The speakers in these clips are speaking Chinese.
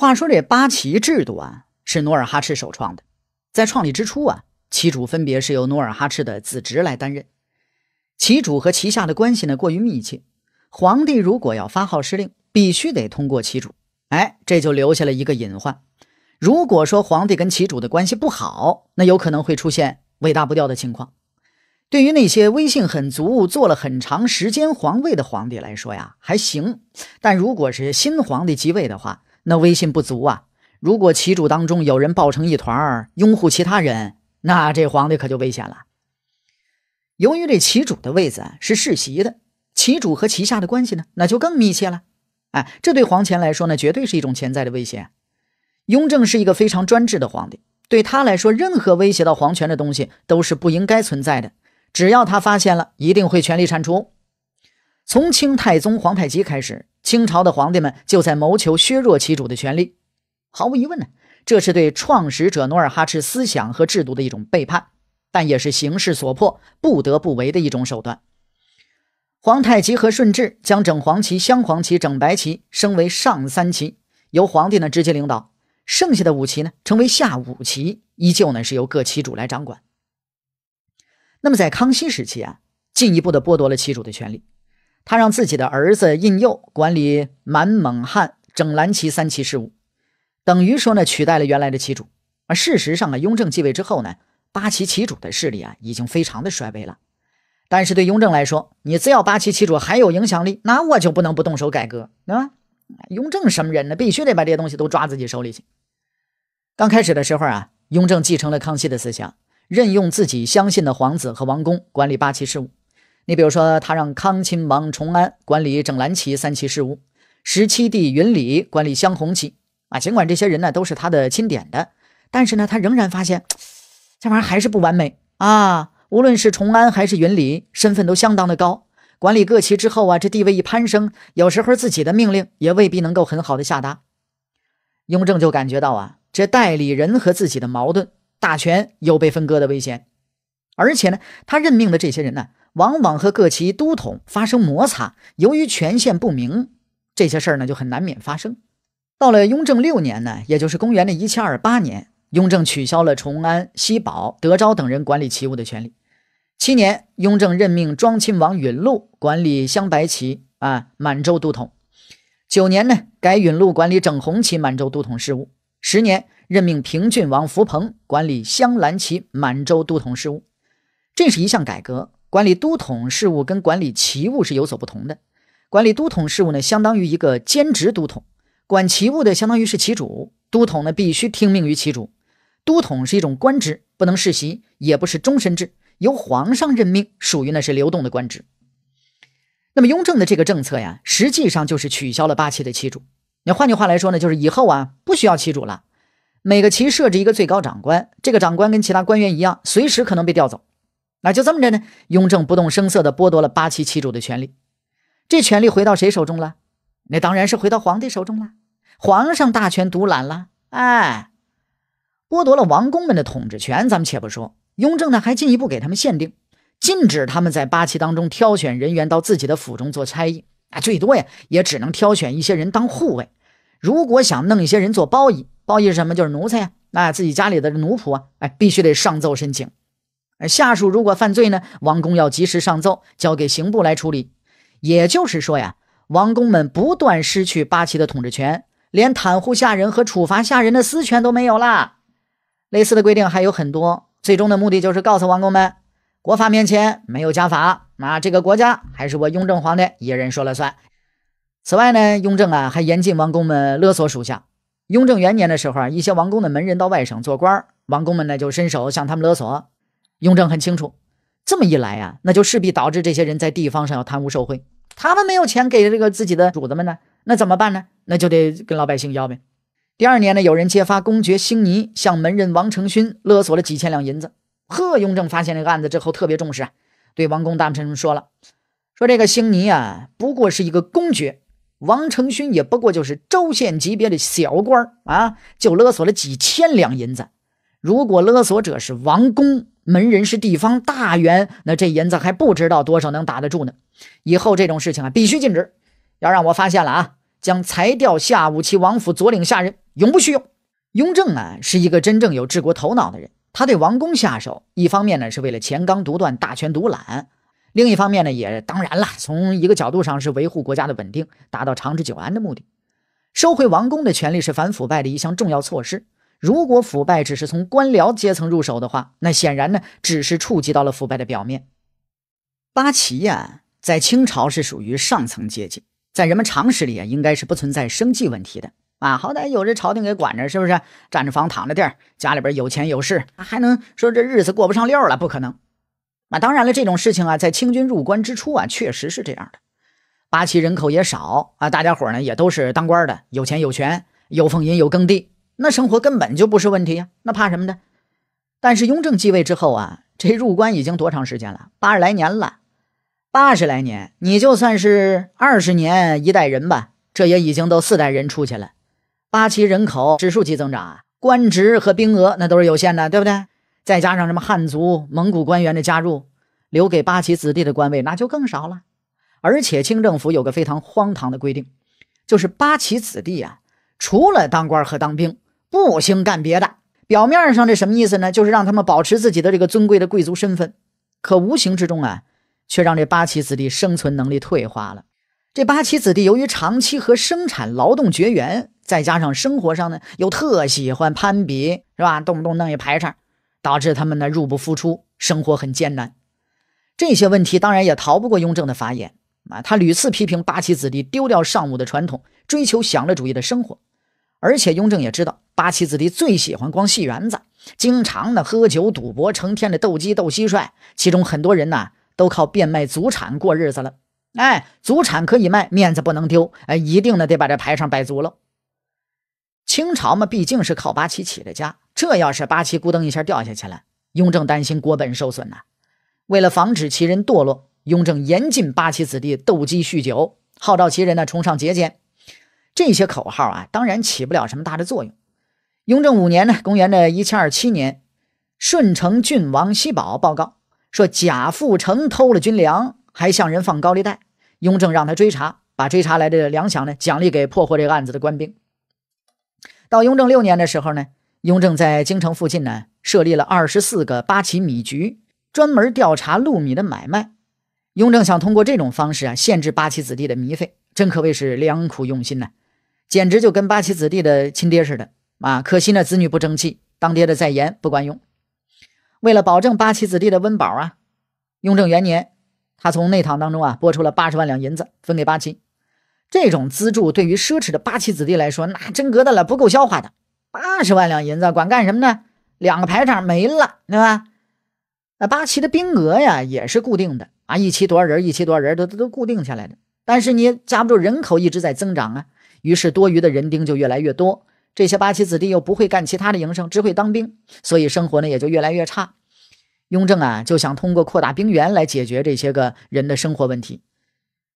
话说这八旗制度啊，是努尔哈赤首创的。在创立之初啊，旗主分别是由努尔哈赤的子侄来担任。旗主和旗下的关系呢过于密切，皇帝如果要发号施令，必须得通过旗主。哎，这就留下了一个隐患。如果说皇帝跟旗主的关系不好，那有可能会出现尾大不掉的情况。对于那些威信很足、做了很长时间皇位的皇帝来说呀，还行；但如果是新皇帝即位的话，那威信不足啊！如果旗主当中有人抱成一团儿，拥护其他人，那这皇帝可就危险了。由于这旗主的位子是世袭的，旗主和旗下的关系呢，那就更密切了。哎，这对皇权来说呢，绝对是一种潜在的威胁。雍正是一个非常专制的皇帝，对他来说，任何威胁到皇权的东西都是不应该存在的。只要他发现了，一定会全力铲除。从清太宗皇太极开始。清朝的皇帝们就在谋求削弱旗主的权利。毫无疑问呢，这是对创始者努尔哈赤思想和制度的一种背叛，但也是形势所迫不得不为的一种手段。皇太极和顺治将整黄旗、镶黄旗、整白旗升为上三旗，由皇帝呢直接领导；剩下的五旗呢，成为下五旗，依旧呢是由各旗主来掌管。那么在康熙时期啊，进一步的剥夺了旗主的权利，他让自己的儿子胤佑管理满蒙汉整蓝旗三旗事务，等于说呢取代了原来的旗主。而事实上啊，雍正继位之后呢，八旗旗主的势力啊已经非常的衰微了。但是对雍正来说，你只要八旗旗主还有影响力，那我就不能不动手改革啊。雍正什么人呢？必须得把这些东西都抓自己手里去。刚开始的时候啊，雍正继承了康熙的思想，任用自己相信的皇子和王公管理八旗事务。你比如说，他让康亲王崇安管理整蓝旗三旗事务，十七弟允礼管理镶红旗。啊，尽管这些人呢都是他的钦点的，但是呢，他仍然发现这玩意儿还是不完美啊。无论是崇安还是允礼，身份都相当的高，管理各旗之后啊，这地位一攀升，有时候自己的命令也未必能够很好的下达。雍正就感觉到啊，这代理人和自己的矛盾，大权有被分割的危险。而且呢，他任命的这些人呢。往往和各旗都统发生摩擦，由于权限不明，这些事儿呢就很难免发生。到了雍正六年呢，也就是公元的一七二八年，雍正取消了崇安、西宝、德昭等人管理旗务的权利。七年，雍正任命庄亲王允禄管理镶白旗啊满洲都统。九年呢，改允禄管理整红旗满洲都统事务。十年，任命平郡王福鹏管理镶蓝旗满洲都统事务。这是一项改革。管理都统事务跟管理旗务是有所不同的。管理都统事务呢，相当于一个兼职都统；管旗务的，相当于是旗主。都统呢，必须听命于旗主。都统是一种官职，不能世袭，也不是终身制，由皇上任命，属于那是流动的官职。那么雍正的这个政策呀，实际上就是取消了八旗的旗主。那换句话来说呢，就是以后啊，不需要旗主了。每个旗设置一个最高长官，这个长官跟其他官员一样，随时可能被调走。那就这么着呢，雍正不动声色地剥夺了八旗旗主的权利，这权利回到谁手中了？那当然是回到皇帝手中了，皇上大权独揽了。哎，剥夺了王公们的统治权，咱们且不说，雍正呢还进一步给他们限定，禁止他们在八旗当中挑选人员到自己的府中做差役，啊，最多呀也只能挑选一些人当护卫。如果想弄一些人做包衣，包衣是什么？就是奴才呀，那自己家里的奴仆啊，哎，必须得上奏申请。而下属如果犯罪呢，王公要及时上奏，交给刑部来处理。也就是说呀，王公们不断失去八旗的统治权，连袒护下人和处罚下人的私权都没有啦。类似的规定还有很多，最终的目的就是告诉王公们：国法面前没有家法，那这个国家还是我雍正皇帝一人说了算。此外呢，雍正啊还严禁王公们勒索属下。雍正元年的时候啊，一些王公的门人到外省做官王公们呢就伸手向他们勒索。雍正很清楚，这么一来呀，那就势必导致这些人在地方上要贪污受贿。他们没有钱给这个自己的主子们呢，那怎么办呢？那就得跟老百姓要呗。第二年呢，有人揭发公爵星尼向门人王承勋勒索了几千两银子。呵，雍正发现这个案子之后特别重视啊，对王公大臣们说了，说这个星尼啊，不过是一个公爵，王承勋也不过就是州县级别的小官啊，就勒索了几千两银子。如果勒索者是王公，门人是地方大员，那这银子还不知道多少能打得住呢。以后这种事情啊，必须禁止。要让我发现了啊，将裁掉下武器王府左领下人，永不叙用。雍正啊，是一个真正有治国头脑的人。他对王公下手，一方面呢是为了乾纲独断，大权独揽；另一方面呢，也当然了，从一个角度上是维护国家的稳定，达到长治久安的目的。收回王公的权利是反腐败的一项重要措施。如果腐败只是从官僚阶层入手的话，那显然呢，只是触及到了腐败的表面。八旗呀，在清朝是属于上层阶级，在人们常识里啊，应该是不存在生计问题的啊，好歹有这朝廷给管着，是不是？占着房，躺着地儿，家里边有钱有势，还能说这日子过不上溜了？不可能。啊，当然了，这种事情啊，在清军入关之初啊，确实是这样的。八旗人口也少啊，大家伙呢也都是当官的，有钱有权，有俸银，有耕地。那生活根本就不是问题呀，那怕什么的？但是雍正继位之后啊，这入关已经多长时间了？八十来年了，八十来年，你就算是二十年一代人吧，这也已经都四代人出去了。八旗人口指数级增长，官职和兵额那都是有限的，对不对？再加上什么汉族、蒙古官员的加入，留给八旗子弟的官位那就更少了。而且清政府有个非常荒唐的规定，就是八旗子弟啊，除了当官和当兵，不兴干别的。表面上这什么意思呢？就是让他们保持自己的这个尊贵的贵族身份，可无形之中啊，却让这八旗子弟生存能力退化了。这八旗子弟由于长期和生产劳动绝缘，再加上生活上呢又特喜欢攀比，是吧？动不动弄一排场，导致他们呢入不敷出，生活很艰难。这些问题当然也逃不过雍正的法眼啊！他屡次批评八旗子弟丢掉尚武的传统，追求享乐主义的生活。而且雍正也知道，八旗子弟最喜欢逛戏园子，经常呢喝酒赌博，成天的斗鸡斗蟋蟀。其中很多人呢都靠变卖祖产过日子了。哎，祖产可以卖，面子不能丢。哎，一定呢得把这排场摆足了。清朝嘛，毕竟是靠八旗起的家，这要是八旗咕噔一下掉下去了，雍正担心国本受损呢。为了防止旗人堕落，雍正严禁八旗子弟斗鸡酗酒，号召旗人呢崇尚节俭。这些口号啊，当然起不了什么大的作用。雍正五年呢（公元的一七二七年），顺承郡王西保报告说贾富成偷了军粮，还向人放高利贷。雍正让他追查，把追查来的粮饷呢，奖励给破获这个案子的官兵。到雍正六年的时候呢，雍正在京城附近呢，设立了二十四个八旗米局，专门调查禄米的买卖。雍正想通过这种方式啊，限制八旗子弟的米费，真可谓是良苦用心呢。简直就跟八旗子弟的亲爹似的啊！可惜那子女不争气，当爹的再严不管用。为了保证八旗子弟的温饱啊，雍正元年，他从内堂当中啊拨出了八十万两银子分给八旗。这种资助对于奢侈的八旗子弟来说，那真格的了，不够消化的。八十万两银子管干什么呢？两个排场没了，对吧？那八旗的兵额呀也是固定的啊，一旗多少人，一旗多少人都都固定下来的。但是你架不住人口一直在增长啊。于是，多余的人丁就越来越多。这些八旗子弟又不会干其他的营生，只会当兵，所以生活呢也就越来越差。雍正啊，就想通过扩大兵源来解决这些个人的生活问题。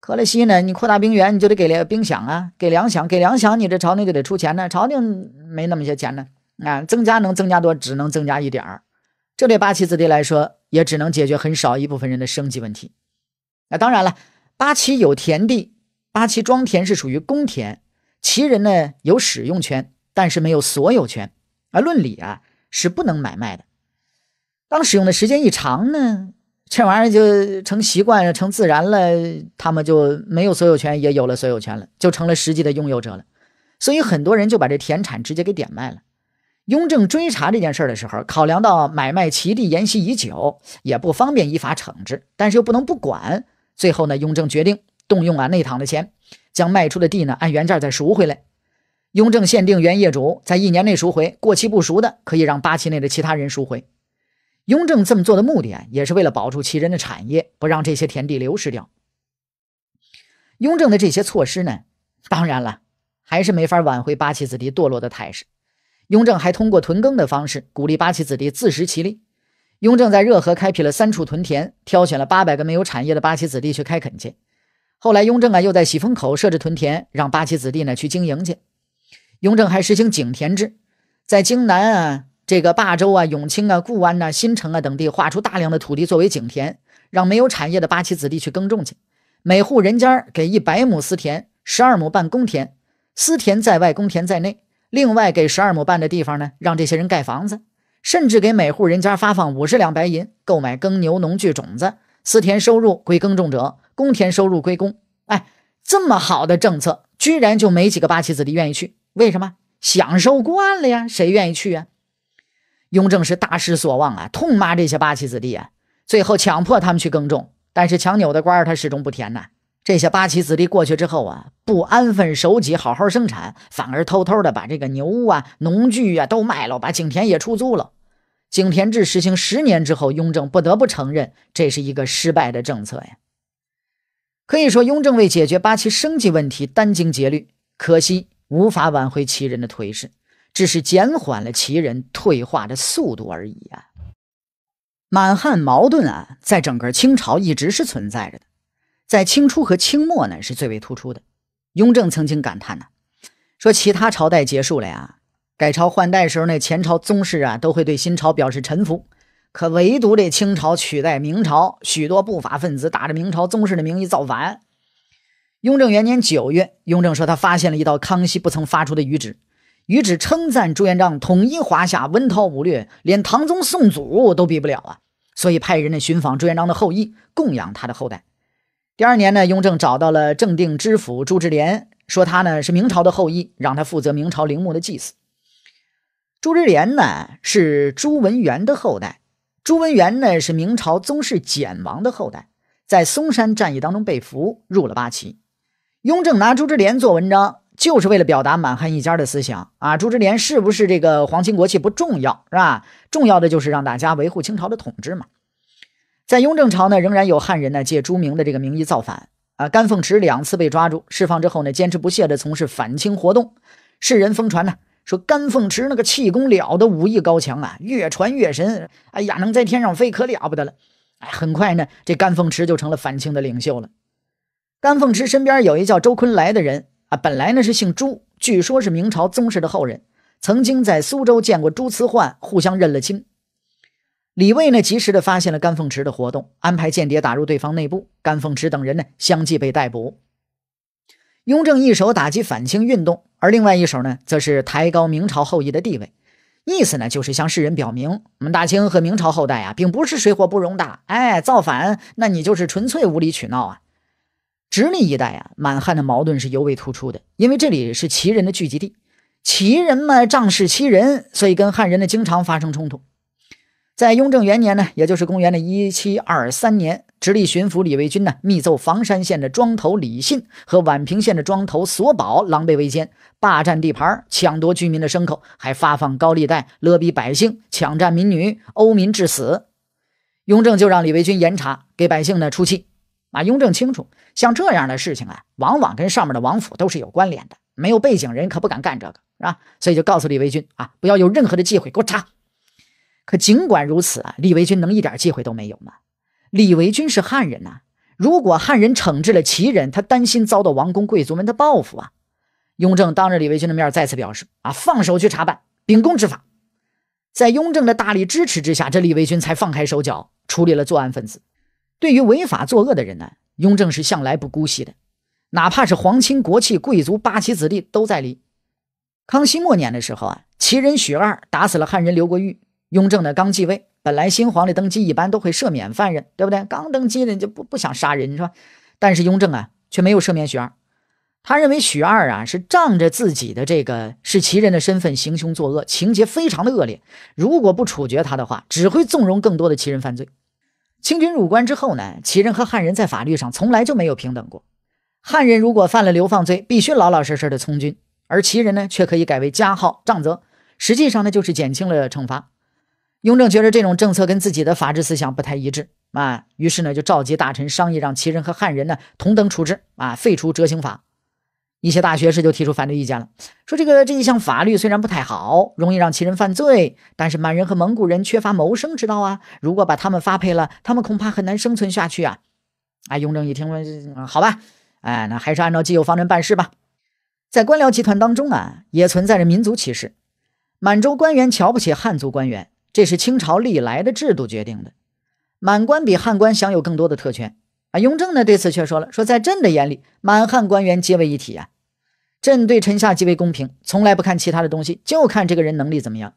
可可惜呢，你扩大兵源，你就得给兵饷啊，给粮饷，给粮饷，你这朝廷就得出钱呢。朝廷没那么些钱呢，啊，增加能增加多，只能增加一点儿。这对八旗子弟来说，也只能解决很少一部分人的生计问题。那当然了，八旗有田地，八旗庄田是属于公田。其人呢有使用权，但是没有所有权，而论理啊是不能买卖的。当使用的时间一长呢，这玩意儿就成习惯、成自然了，他们就没有所有权，也有了所有权了，就成了实际的拥有者了。所以很多人就把这田产直接给点卖了。雍正追查这件事儿的时候，考量到买卖其地沿袭已久，也不方便依法惩治，但是又不能不管。最后呢，雍正决定动用啊内堂的钱。将卖出的地呢，按原价再赎回来。雍正限定原业主在一年内赎回，过期不赎的可以让八旗内的其他人赎回。雍正这么做的目的，也是为了保住旗人的产业，不让这些田地流失掉。雍正的这些措施呢，当然了，还是没法挽回八旗子弟堕落的态势。雍正还通过屯耕的方式，鼓励八旗子弟自食其力。雍正在热河开辟了三处屯田，挑选了八百个没有产业的八旗子弟去开垦去。后来，雍正啊，又在喜峰口设置屯田，让八旗子弟呢去经营去。雍正还实行井田制，在京南啊、这个霸州啊、永清啊、固安呐、新城啊等地划出大量的土地作为井田，让没有产业的八旗子弟去耕种去。每户人家给一百亩私田，十二亩半公田，私田在外，公田在内。另外给十二亩半的地方呢，让这些人盖房子，甚至给每户人家发放五十两白银，购买耕牛、农具、种子。私田收入归耕种者。公田收入归公，哎，这么好的政策，居然就没几个八旗子弟愿意去？为什么？享受惯了呀，谁愿意去啊？雍正是大失所望啊，痛骂这些八旗子弟啊！最后强迫他们去耕种，但是强扭的瓜儿始终不甜呐。这些八旗子弟过去之后啊，不安分守己，好好生产，反而偷偷的把这个牛啊、农具啊都卖了，把井田也出租了。井田制实行十年之后，雍正不得不承认这是一个失败的政策呀。可以说，雍正为解决八旗生计问题殚精竭虑，可惜无法挽回旗人的颓势，只是减缓了旗人退化的速度而已啊。满汉矛盾啊，在整个清朝一直是存在着的，在清初和清末呢是最为突出的。雍正曾经感叹呢，说其他朝代结束了呀，改朝换代时候那前朝宗室啊都会对新朝表示臣服。可唯独这清朝取代明朝，许多不法分子打着明朝宗室的名义造反。雍正元年九月，雍正说他发现了一道康熙不曾发出的谕旨，谕旨称赞朱元璋统一华夏，文韬武略，连唐宗宋祖都比不了啊！所以派人呢寻访朱元璋的后裔，供养他的后代。第二年呢，雍正找到了正定知府朱之廉，说他呢是明朝的后裔，让他负责明朝陵墓的祭祀。朱之廉呢是朱文元的后代。朱文元呢是明朝宗室简王的后代，在松山战役当中被俘，入了八旗。雍正拿朱之廉做文章，就是为了表达满汉一家的思想啊。朱之廉是不是这个皇亲国戚不重要，是吧？重要的就是让大家维护清朝的统治嘛。在雍正朝呢，仍然有汉人呢借朱明的这个名义造反啊。甘凤池两次被抓住，释放之后呢，坚持不懈地从事反清活动，世人疯传呢。说甘凤池那个气功了得，武艺高强啊，越传越神。哎呀，能在天上飞可了不得了。哎，很快呢，这甘凤池就成了反清的领袖了。甘凤池身边有一叫周坤来的人啊，本来呢是姓朱，据说是明朝宗室的后人，曾经在苏州见过朱慈焕，互相认了亲。李卫呢及时的发现了甘凤池的活动，安排间谍打入对方内部，甘凤池等人呢相继被逮捕。雍正一手打击反清运动。而另外一手呢，则是抬高明朝后裔的地位，意思呢就是向世人表明，我们大清和明朝后代啊，并不是水火不容的。哎，造反，那你就是纯粹无理取闹啊！直隶一带啊，满汉的矛盾是尤为突出的，因为这里是旗人的聚集地，旗人嘛仗势欺人，所以跟汉人呢经常发生冲突。在雍正元年呢，也就是公元的一七二三年。直隶巡抚李维钧呢，密奏房山县的庄头李信和宛平县的庄头索宝狼狈为奸，霸占地盘，抢夺居民的牲口，还发放高利贷勒逼百姓，抢占民女，殴民致死。雍正就让李维钧严查，给百姓呢出气。啊，雍正清楚，像这样的事情啊，往往跟上面的王府都是有关联的，没有背景人可不敢干这个，是吧？所以就告诉李维钧啊，不要有任何的忌讳，给我查。可尽管如此啊，李维钧能一点忌讳都没有吗？李维钧是汉人呐，如果汉人惩治了旗人，他担心遭到王公贵族们的报复啊。雍正当着李维钧的面再次表示：啊，放手去查办，秉公执法。在雍正的大力支持之下，这李维钧才放开手脚处理了作案分子。对于违法作恶的人呢，雍正是向来不姑息的，哪怕是皇亲国戚、贵族、八旗子弟都在理。康熙末年的时候啊，旗人许二打死了汉人刘国玉，雍正呢刚继位。本来新皇帝登基一般都会赦免犯人，对不对？刚登基的就不不想杀人，是吧？但是雍正啊却没有赦免许二，他认为许二啊是仗着自己的这个是旗人的身份行凶作恶，情节非常的恶劣。如果不处决他的话，只会纵容更多的旗人犯罪。清军入关之后呢，旗人和汉人在法律上从来就没有平等过。汉人如果犯了流放罪，必须老老实实的从军，而旗人呢却可以改为加号杖责，实际上呢就是减轻了惩罚。雍正觉得这种政策跟自己的法治思想不太一致啊，于是呢就召集大臣商议，让旗人和汉人呢同等处置啊，废除折刑法。一些大学士就提出反对意见了，说这个这一项法律虽然不太好，容易让旗人犯罪，但是满人和蒙古人缺乏谋生之道啊，如果把他们发配了，他们恐怕很难生存下去啊。哎，雍正一听说，好吧，哎，那还是按照既有方针办事吧。在官僚集团当中啊，也存在着民族歧视，满洲官员瞧不起汉族官员。这是清朝历来的制度决定的，满官比汉官享有更多的特权啊。雍正呢对此却说了：“说在朕的眼里，满汉官员皆为一体啊。朕对臣下极为公平，从来不看其他的东西，就看这个人能力怎么样。”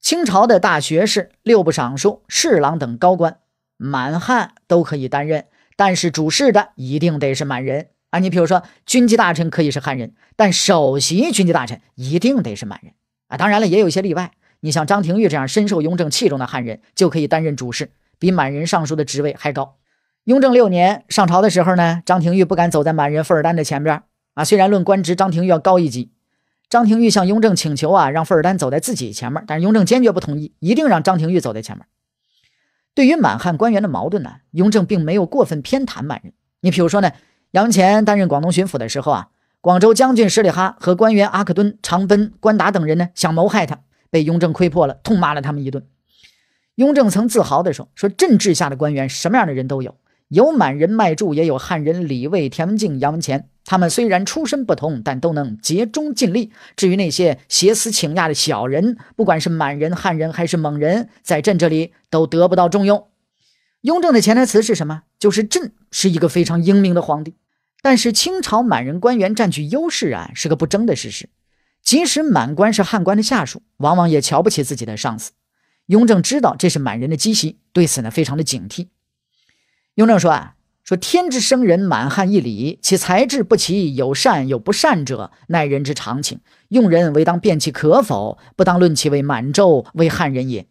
清朝的大学士、六部尚书、侍郎等高官，满汉都可以担任，但是主事的一定得是满人啊。你比如说，军机大臣可以是汉人，但首席军机大臣一定得是满人啊。当然了，也有一些例外。你像张廷玉这样深受雍正器重的汉人，就可以担任主事，比满人尚书的职位还高。雍正六年上朝的时候呢，张廷玉不敢走在满人富尔丹的前边啊。虽然论官职，张廷玉要高一级，张廷玉向雍正请求啊，让富尔丹走在自己前面，但是雍正坚决不同意，一定让张廷玉走在前面。对于满汉官员的矛盾呢，雍正并没有过分偏袒满人。你比如说呢，杨虔担任广东巡抚的时候啊，广州将军十里哈和官员阿克敦、常奔、关达等人呢，想谋害他。被雍正窥破了，痛骂了他们一顿。雍正曾自豪地说：“说朕治下的官员，什么样的人都有，有满人麦柱，也有汉人李卫、田文静、杨文乾。他们虽然出身不同，但都能竭忠尽力。至于那些挟私请压的小人，不管是满人、汉人还是蒙人，在朕这里都得不到重用。”雍正的潜台词是什么？就是朕是一个非常英明的皇帝，但是清朝满人官员占据优势啊，是个不争的事实。即使满官是汉官的下属，往往也瞧不起自己的上司。雍正知道这是满人的积习，对此呢非常的警惕。雍正说：“啊，说天之生人，满汉一理，其才智不齐，有善有不善者，乃人之常情。用人唯当辨其可否，不当论其为满洲为汉人也。”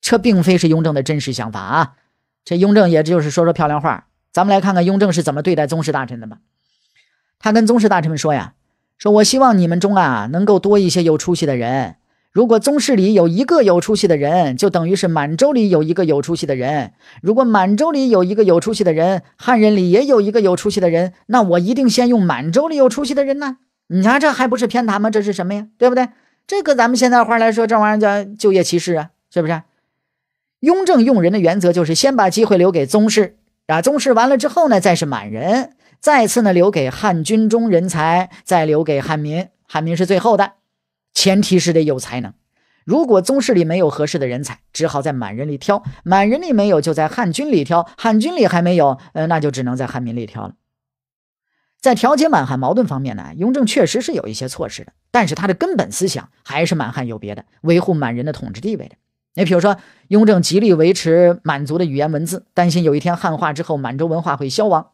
这并非是雍正的真实想法啊，这雍正也就是说说漂亮话。咱们来看看雍正是怎么对待宗室大臣的吧。他跟宗室大臣们说：“呀。”说，我希望你们中啊，能够多一些有出息的人。如果宗室里有一个有出息的人，就等于是满洲里有一个有出息的人。如果满洲里有一个有出息的人，汉人里也有一个有出息的人，那我一定先用满洲里有出息的人呢。你瞧，这还不是偏袒吗？这是什么呀？对不对？这个咱们现在话来说，这玩意儿叫就业歧视啊，是不是？雍正用人的原则就是先把机会留给宗室啊，宗室完了之后呢，再是满人。再次呢，留给汉军中人才，再留给汉民，汉民是最后的，前提是得有才能。如果宗室里没有合适的人才，只好在满人里挑；满人里没有，就在汉军里挑；汉军里还没有，呃，那就只能在汉民里挑了。在调节满汉矛盾方面呢，雍正确实是有一些措施的，但是他的根本思想还是满汉有别的，维护满人的统治地位的。你比如说，雍正极力维持满族的语言文字，担心有一天汉化之后，满洲文化会消亡。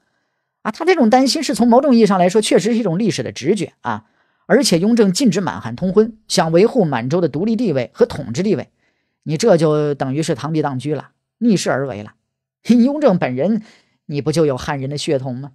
啊，他这种担心是从某种意义上来说，确实是一种历史的直觉啊！而且雍正禁止满汉通婚，想维护满洲的独立地位和统治地位，你这就等于是螳臂当车了，逆势而为了。雍正本人，你不就有汉人的血统吗？